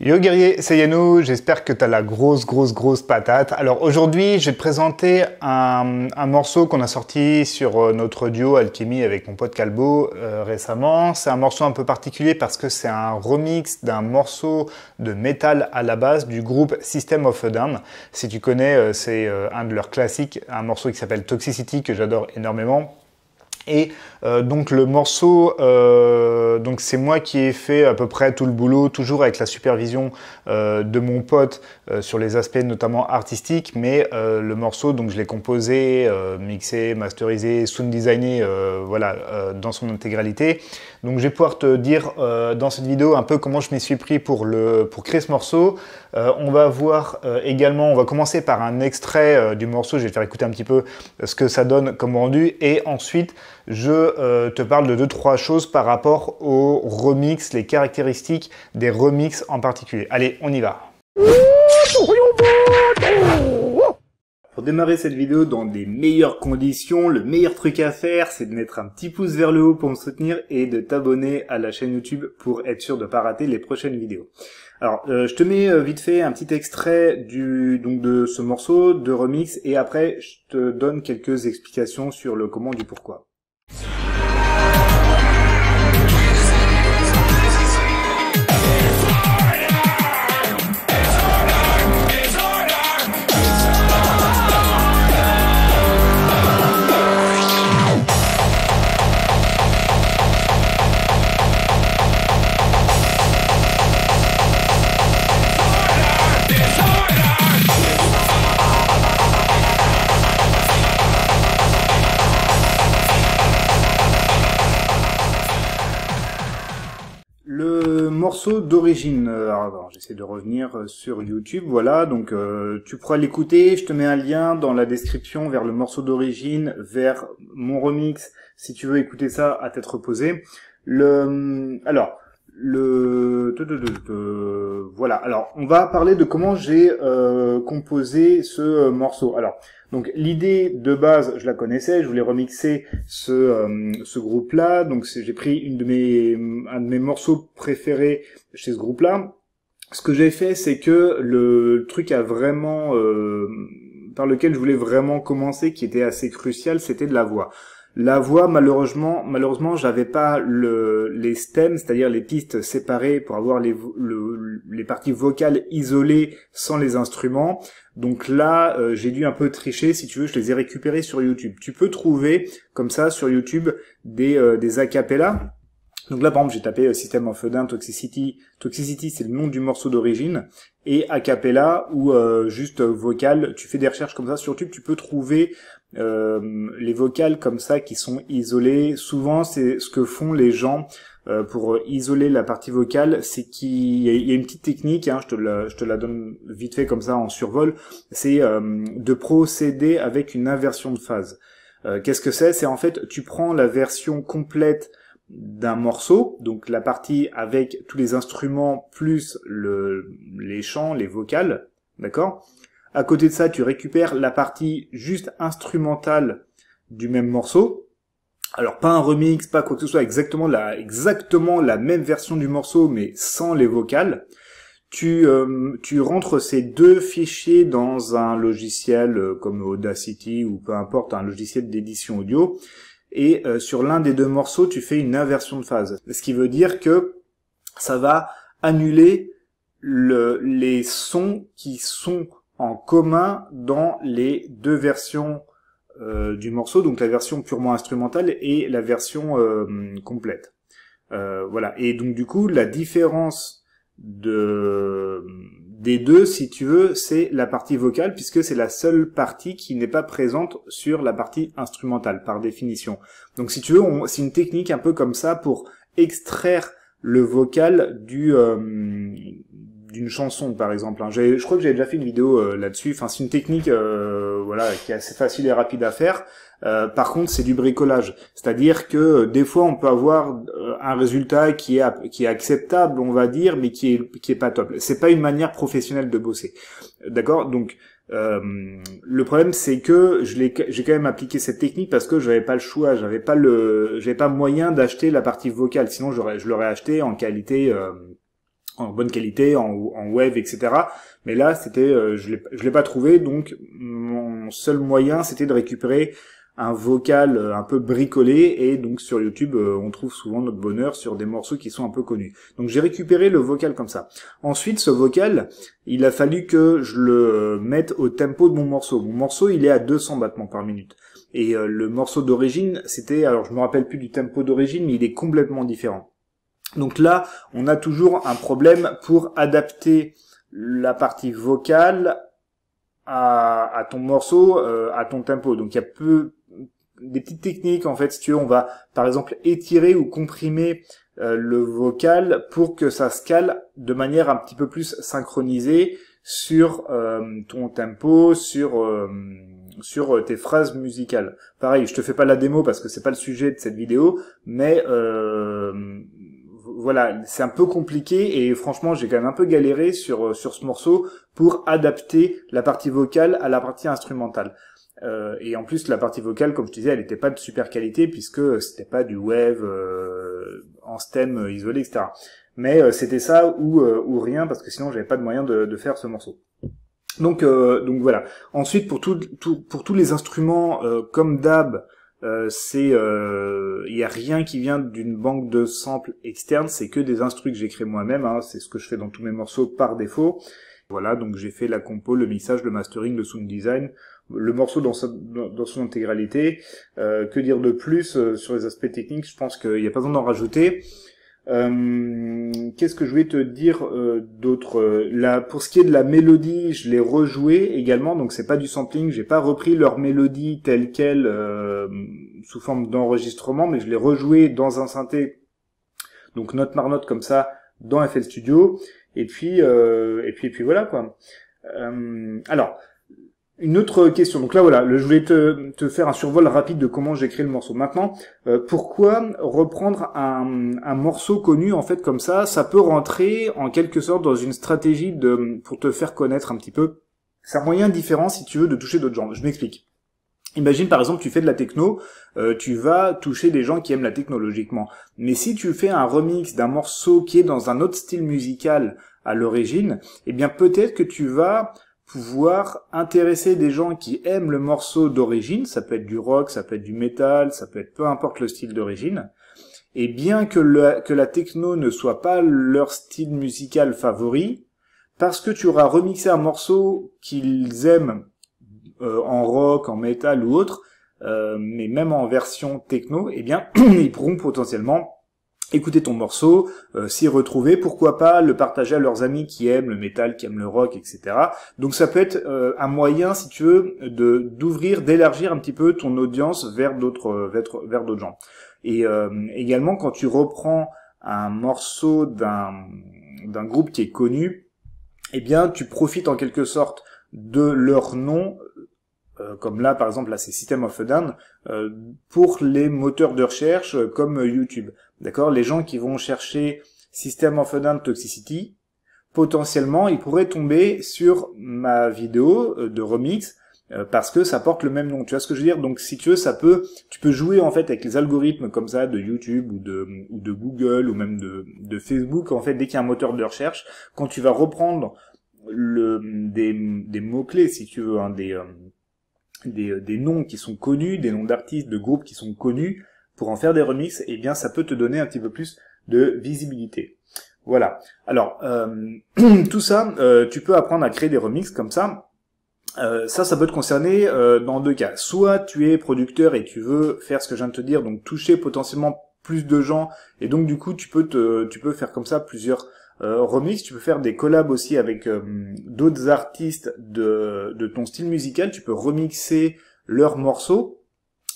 Yo guerrier, c'est Yano, j'espère que tu as la grosse grosse grosse patate. Alors aujourd'hui, je vais te présenter un, morceau qu'on a sorti sur euh, notre duo Alchemy avec mon pote Calbo euh, récemment. C'est un morceau un peu particulier parce que c'est un remix d'un morceau de métal à la base du groupe System of a Down. Si tu connais, euh, c'est un de leurs classiques, un morceau qui s'appelle Toxicity que j'adore énormément et euh, donc le morceau, euh, donc c'est moi qui ai fait à peu près tout le boulot, toujours avec la supervision euh, de mon pote sur les aspects notamment artistiques, mais le morceau, donc je l'ai composé, mixé, masterisé, sound designé, voilà, dans son intégralité. Donc je vais pouvoir te dire dans cette vidéo un peu comment je m'y suis pris pour, pour créer ce morceau. on va voir également, on va commencer par un extrait du morceau, je vais te faire écouter un petit peu ce que ça donne comme rendu, et ensuite je euh, te parle de deux trois choses par rapport aux remix, les caractéristiques des remix en particulier. Allez, on y va. Pour démarrer cette vidéo dans des meilleures conditions, le meilleur truc à faire, c'est de mettre un petit pouce vers le haut pour me soutenir et de t'abonner à la chaîne YouTube pour être sûr de ne pas rater les prochaines vidéos. Alors, euh, je te mets euh, vite fait un petit extrait de ce morceau de remix et après je te donne quelques explications sur le comment du pourquoi. d'origine. Euh, alors, j'essaie de revenir euh, sur YouTube. Voilà, donc euh, tu pourras l'écouter. Je te mets un lien dans la description vers le morceau d'origine, vers mon remix, si tu veux écouter ça à tête reposée. Le, hum, alors, le voilà alors on va parler de comment j'ai euh, composé ce euh, morceau alors donc l'idée de base je la connaissais je voulais remixer ce euh, ce groupe là donc j'ai pris une de mes un de mes morceaux préférés chez ce groupe là ce que j'ai fait c'est que le truc à vraiment euh, par lequel je voulais vraiment commencer qui était assez crucial c'était de la voix la voix, malheureusement, malheureusement, j'avais pas les stems, c'est-à-dire les pistes séparées pour avoir les, les parties vocales isolées sans les instruments. Donc là, euh, j'ai dû un peu tricher. Si tu veux, je les ai récupérées sur YouTube. Tu peux trouver comme ça sur YouTube des euh, des acapellas. Donc là, par exemple, j'ai tapé système euh, System of Down, Toxicity. Toxicity, c'est le nom du morceau d'origine. Et acapella ou euh, juste vocal, tu fais des recherches comme ça sur YouTube, tu peux trouver euh, les vocales comme ça qui sont isolées, souvent c'est ce que font les gens euh, pour isoler la partie vocale, c'est qu'il y, a une petite technique, hein, je, te la, donne vite fait comme ça en survol, c'est euh, de procéder avec une inversion de phase. Qu'est-ce que c'est C'est en fait tu prends la version complète d'un morceau, donc la partie avec tous les instruments plus les chants, les vocales, d'accord à côté de ça, tu récupères la partie juste instrumentale du même morceau. Alors pas un remix, pas quoi que ce soit, exactement la, exactement la même version du morceau, mais sans les vocales. Tu, euh, tu rentres ces deux fichiers dans un logiciel euh, comme Audacity ou peu importe, un logiciel d'édition audio. Et euh, sur l'un des deux morceaux, tu fais une inversion de phase. Ce qui veut dire que ça va annuler le, les sons qui sont en commun dans les deux versions euh, du morceau, donc la version purement instrumentale et la version euh, complète. Euh, voilà. Et donc du coup, la différence de des deux, si tu veux, c'est la partie vocale, puisque c'est la seule partie qui n'est pas présente sur la partie instrumentale, par définition. Donc si tu veux, on... c'est une technique un peu comme ça pour extraire le vocal du d'une chanson par exemple. Hein. Je crois que j'ai déjà fait une vidéo euh, là-dessus. Enfin, c'est une technique euh, voilà qui est assez facile et rapide à faire. Euh, par contre, c'est du bricolage, c'est-à-dire que des fois on peut avoir un résultat qui est qui est acceptable, on va dire, mais qui est qui est pas top. C'est pas une manière professionnelle de bosser, d'accord Donc le problème c'est que j'ai quand même appliqué cette technique parce que je n'avais pas le choix, j'avais pas le j'avais pas moyen d'acheter la partie vocale, sinon j'aurais je l'aurais acheté en qualité euh, en bonne qualité, en, en web, etc. Mais là, c'était, euh, je l'ai pas trouvé, donc mon seul moyen, c'était de récupérer un vocal euh, un peu bricolé et donc sur YouTube euh, on trouve souvent notre bonheur sur des morceaux qui sont un peu connus. Donc j'ai récupéré le vocal comme ça. Ensuite ce vocal, il a fallu que je le mette au tempo de mon morceau. Mon morceau il est à 200 battements par minute. Et le morceau d'origine c'était, alors je me rappelle plus du tempo d'origine mais il est complètement différent. Donc là, on a toujours un problème pour adapter la partie vocale à, ton morceau, euh, à ton tempo. Donc il y a peu des petites techniques en fait, si tu veux, on va par exemple étirer ou comprimer euh, le vocal pour que ça se cale de manière un petit peu plus synchronisée sur euh, ton tempo, sur sur tes phrases musicales. Pareil, je te fais pas la démo parce que c'est pas le sujet de cette vidéo, mais voilà, c'est un peu compliqué et franchement, j'ai quand même un peu galéré sur euh, sur ce morceau pour adapter la partie vocale à la partie instrumentale. Euh, et en plus, la partie vocale, comme je disais, elle n'était pas de super qualité puisque c'était pas du wave euh, en stem isolé, etc. Mais c'était ça ou, ou rien parce que sinon j'avais pas de moyen de, faire ce morceau. Donc donc voilà. Ensuite pour pour tous les instruments comme d'hab, euh, c'est il euh, n'y y a rien qui vient d'une banque de samples externe, c'est que des instrus que j'ai créé moi-même. Hein. c'est ce que je fais dans tous mes morceaux par défaut. Voilà, donc j'ai fait la compo, le mixage, le mastering, le sound design, le morceau dans, son intégralité. Euh, que dire de plus sur les aspects techniques Je pense qu'il n'y a pas besoin d'en rajouter. Euh, qu'est-ce que je voulais te dire euh, d'autre euh, Là, pour ce qui est de la mélodie, je l'ai rejoué également, donc c'est pas du sampling. J'ai pas repris leur mélodie telle quelle euh, sous forme d'enregistrement, mais je l'ai rejoué dans un synthé, donc note par note comme ça, dans FL Studio. Et puis, et puis, et puis voilà quoi. alors, une autre question. Donc là, voilà, je voulais te, faire un survol rapide de comment j'ai créé le morceau. Maintenant, euh, pourquoi reprendre un, morceau connu en fait comme ça Ça peut rentrer en quelque sorte dans une stratégie de pour te faire connaître un petit peu. C'est un moyen différent, si tu veux, de toucher d'autres gens. Je m'explique. Imagine par exemple tu fais de la techno, euh, tu vas toucher des gens qui aiment la technologiquement. Mais si tu fais un remix d'un morceau qui est dans un autre style musical à l'origine, eh bien peut-être que tu vas pouvoir intéresser des gens qui aiment le morceau d'origine, ça peut être du rock, ça peut être du métal, ça peut être peu importe le style d'origine, et bien que, la techno ne soit pas leur style musical favori, parce que tu auras remixé un morceau qu'ils aiment euh, en rock, en métal ou autre, euh, mais même en version techno, et eh bien, ils pourront potentiellement écouter ton morceau, euh, s'y retrouver, pourquoi pas le partager à leurs amis qui aiment le métal, qui aiment le rock, etc. Donc ça peut être euh, un moyen, si tu veux, de d'ouvrir, d'élargir un petit peu ton audience vers d'autres euh, vers, d'autres gens. Et également quand tu reprends un morceau d'un d'un groupe qui est connu, eh bien tu profites en quelque sorte de leur nom euh, comme là par exemple là c'est System of a Down, euh, pour les moteurs de recherche euh, comme YouTube. D'accord Les gens qui vont chercher System of a Down Toxicity, potentiellement ils pourraient tomber sur ma vidéo de remix parce que ça porte le même nom. Tu vois ce que je veux dire Donc si tu veux, ça peut, tu peux jouer en fait avec les algorithmes comme ça de YouTube ou de, ou de Google ou même de, Facebook. En fait, dès qu'il y a un moteur de recherche, quand tu vas reprendre le, des, mots clés, si tu veux, hein, des, euh, des, noms qui sont connus, des noms d'artistes, de groupes qui sont connus, pour en faire des remixes, et eh bien ça peut te donner un petit peu plus de visibilité. Voilà. Alors, euh, tout ça, euh, tu peux apprendre à créer des remixes comme ça. ça, ça peut te concerner dans deux cas. Soit tu es producteur et tu veux faire ce que je viens de te dire, donc toucher potentiellement plus de gens, et donc du coup tu peux te, tu peux faire comme ça plusieurs euh, remix, tu peux faire des collabs aussi avec euh, d'autres artistes de, ton style musical. Tu peux remixer leurs morceaux.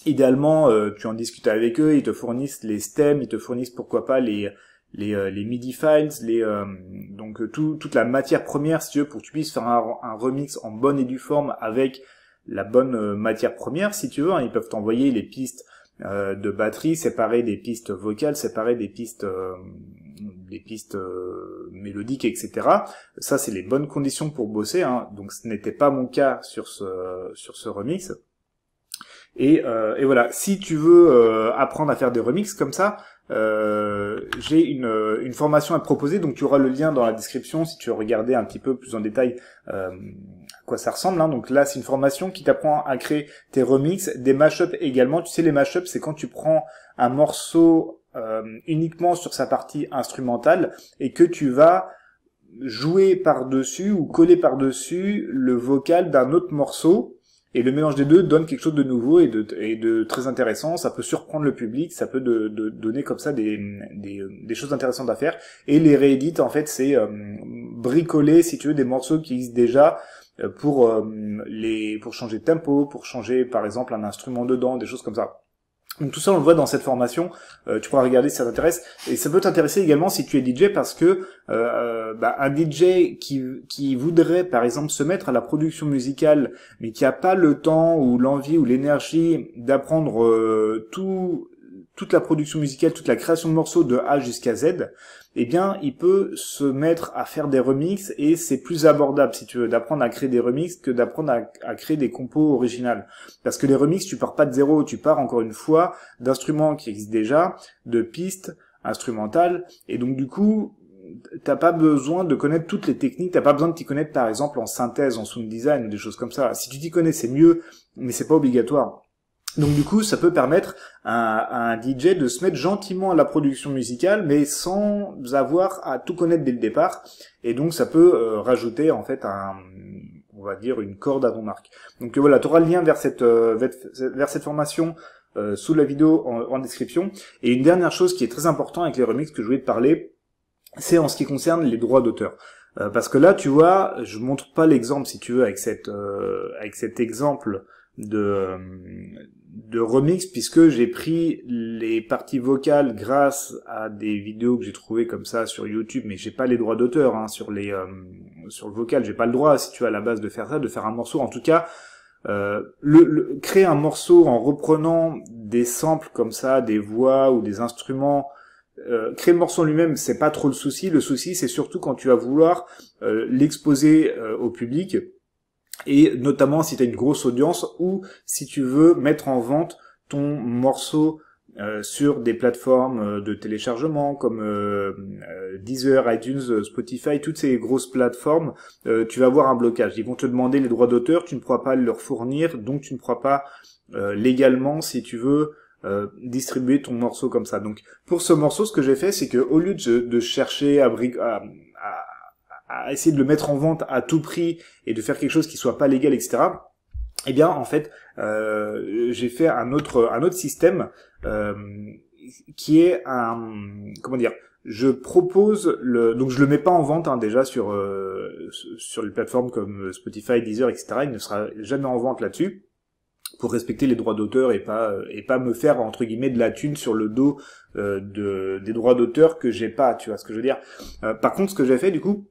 Idéalement, euh, tu en discutes avec eux, ils te fournissent les stems, ils te fournissent pourquoi pas les les, MIDI files, donc toute la matière première si tu veux pour que tu puisses faire un, remix en bonne et due forme avec la bonne matière première si tu veux. Hein. Ils peuvent t'envoyer les pistes euh, de batterie, séparer des pistes vocales, séparer des pistes euh, des pistes euh, mélodiques, etc. Ça, c'est les bonnes conditions pour bosser. Hein. Donc, ce n'était pas mon cas sur ce sur ce remix. Et, et voilà, si tu veux apprendre à faire des remixes comme ça, euh, j'ai une, formation à proposer, donc tu auras le lien dans la description si tu veux regarder un petit peu plus en détail euh, à quoi ça ressemble. Hein. Donc là, c'est une formation qui t'apprend à créer tes remixes, des mashups également. Tu sais, les mashups, c'est quand tu prends un morceau euh, uniquement sur sa partie instrumentale et que tu vas jouer par-dessus ou coller par-dessus le vocal d'un autre morceau et le mélange des deux donne quelque chose de nouveau et de, très intéressant. Ça peut surprendre le public, ça peut de, donner comme ça euh, des, choses intéressantes à faire. Et les réédits, en fait, c'est euh, bricoler, si tu veux, des morceaux qui existent déjà euh, pour les pour changer de tempo, pour changer par exemple un instrument dedans, des choses comme ça. Donc tout ça, on le voit dans cette formation. Euh, tu pourras regarder si ça t'intéresse. Et ça peut t'intéresser également si tu es DJ parce que euh, euh, bah, un DJ qui, qui voudrait, par exemple, se mettre à la production musicale, mais qui a pas le temps ou l'envie ou l'énergie d'apprendre tout toute la production musicale, toute la création de morceaux de A jusqu'à Z, eh bien, il peut se mettre à faire des remixes et c'est plus abordable, si tu veux, d'apprendre à créer des remixes que d'apprendre à, créer des compos originales. Parce que les remixes, tu pars pas de zéro, tu pars encore une fois d'instruments qui existent déjà, de pistes instrumentales, et donc du coup, t'as pas besoin de connaître toutes les techniques, t'as pas besoin de t'y connaître par exemple en synthèse, en sound design, des choses comme ça. Si tu t'y connais, c'est mieux, mais c'est pas obligatoire. Donc du coup, ça peut permettre à, un DJ de se mettre gentiment à la production musicale, mais sans avoir à tout connaître dès le départ. Et donc ça peut euh, rajouter en fait un on va dire une corde à ton arc. Donc voilà, tu auras le lien vers cette euh, vers cette formation euh, sous la vidéo en, description. Et une dernière chose qui est très importante avec les remixes que je voulais te parler, c'est en ce qui concerne les droits d'auteur parce que là, tu vois, je montre pas l'exemple si tu veux avec cette avec cet exemple de de remix puisque j'ai pris les parties vocales grâce à des vidéos que j'ai trouvées comme ça sur YouTube, mais j'ai pas les droits d'auteur hein, sur les euh, sur le vocal, j'ai pas le droit si tu as la base de faire ça, de faire un morceau. En tout cas, euh, le, créer un morceau en reprenant des samples comme ça, des voix ou des instruments. Euh, créer le morceau lui-même, c'est pas trop le souci. Le souci, c'est surtout quand tu vas vouloir l'exposer au public et notamment si tu as une grosse audience ou si tu veux mettre en vente ton morceau euh, sur des plateformes euh, de téléchargement comme euh, Deezer, iTunes, Spotify, toutes ces grosses plateformes, tu vas avoir un blocage. Ils vont te demander les droits d'auteur, tu ne pourras pas leur fournir, donc tu ne pourras pas légalement, si tu veux, distribuer ton morceau comme ça. Donc pour ce morceau, ce que j'ai fait, c'est que au lieu de, chercher à, à à essayer de le mettre en vente à tout prix et de faire quelque chose qui soit pas légal, etc. Eh bien, en fait, euh, j'ai fait un autre un autre système euh, qui est un comment dire je propose le donc je le mets pas en vente hein, déjà sur euh, sur les plateformes comme Spotify, Deezer, etc. Il ne sera jamais en vente là-dessus pour respecter les droits d'auteur et pas et pas me faire entre guillemets de la thune sur le dos euh, de des droits d'auteur que j'ai pas. Tu vois ce que je veux dire euh, Par contre, ce que j'ai fait du coup,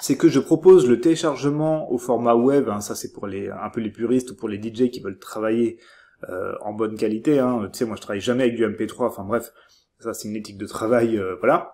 c'est que je propose le téléchargement au format web, hein, ça c'est pour les un peu les puristes ou pour les DJ qui veulent travailler euh, en bonne qualité. Hein. Tu sais, moi je travaille jamais avec du MP3, enfin bref, ça c'est une éthique de travail, euh, voilà.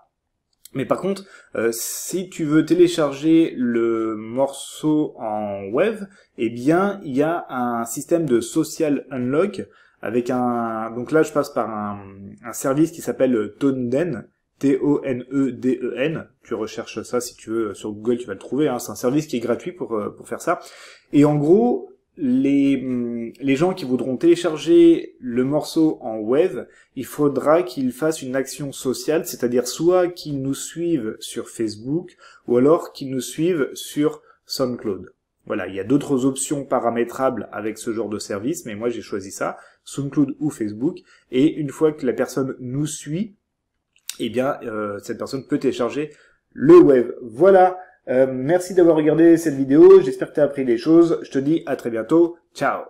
Mais par contre, euh, si tu veux télécharger le morceau en web, eh bien il y a un système de social unlock avec un donc là je passe par un, un service qui s'appelle Tonden T-O-N-E-D-E-N. E e tu recherches ça si tu veux sur Google, tu vas le trouver. Hein. C'est un service qui est gratuit pour, euh, pour faire ça. Et en gros, les, mm, les gens qui voudront télécharger le morceau en web, il faudra qu'ils fassent une action sociale, c'est-à-dire soit qu'ils nous suivent sur Facebook, ou alors qu'ils nous suivent sur SoundCloud. Voilà, il y a d'autres options paramétrables avec ce genre de service, mais moi j'ai choisi ça, SoundCloud ou Facebook, et une fois que la personne nous suit, eh bien, euh, cette personne peut télécharger le web. Voilà, euh, merci d'avoir regardé cette vidéo, j'espère que tu as appris des choses. Je te dis à très bientôt, ciao